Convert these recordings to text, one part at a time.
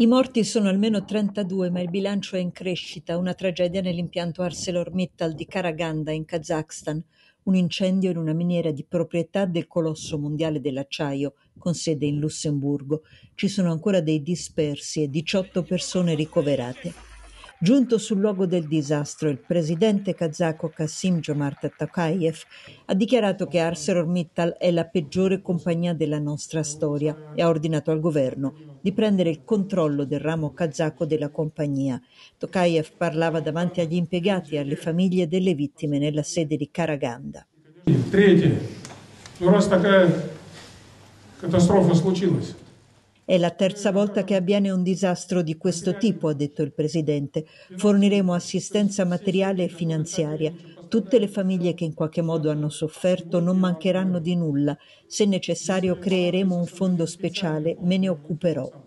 I morti sono almeno 32, ma il bilancio è in crescita, una tragedia nell'impianto ArcelorMittal di Karaganda in Kazakhstan, un incendio in una miniera di proprietà del colosso mondiale dell'acciaio con sede in Lussemburgo. Ci sono ancora dei dispersi e 18 persone ricoverate. Giunto sul luogo del disastro, il presidente kazako Kassim Jomart Tokayev ha dichiarato che ArcelorMittal è la peggiore compagnia della nostra storia e ha ordinato al governo di prendere il controllo del ramo kazako della compagnia. Tokayev parlava davanti agli impiegati e alle famiglie delle vittime nella sede di Karaganda. Третье. Ну раз такая катастрофа случилась, è la terza volta che avviene un disastro di questo tipo, ha detto il Presidente. Forniremo assistenza materiale e finanziaria. Tutte le famiglie che in qualche modo hanno sofferto non mancheranno di nulla. Se necessario creeremo un fondo speciale, me ne occuperò.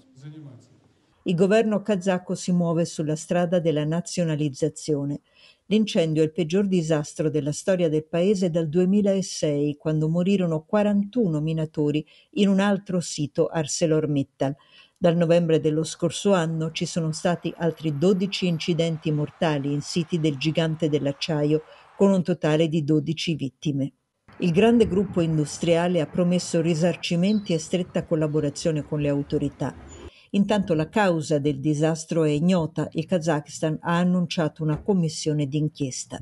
Il governo kazako si muove sulla strada della nazionalizzazione. L'incendio è il peggior disastro della storia del paese dal 2006, quando morirono 41 minatori in un altro sito ArcelorMittal. Dal novembre dello scorso anno ci sono stati altri 12 incidenti mortali in siti del gigante dell'acciaio, con un totale di 12 vittime. Il grande gruppo industriale ha promesso risarcimenti e stretta collaborazione con le autorità. Intanto la causa del disastro è ignota, il Kazakistan ha annunciato una commissione d'inchiesta.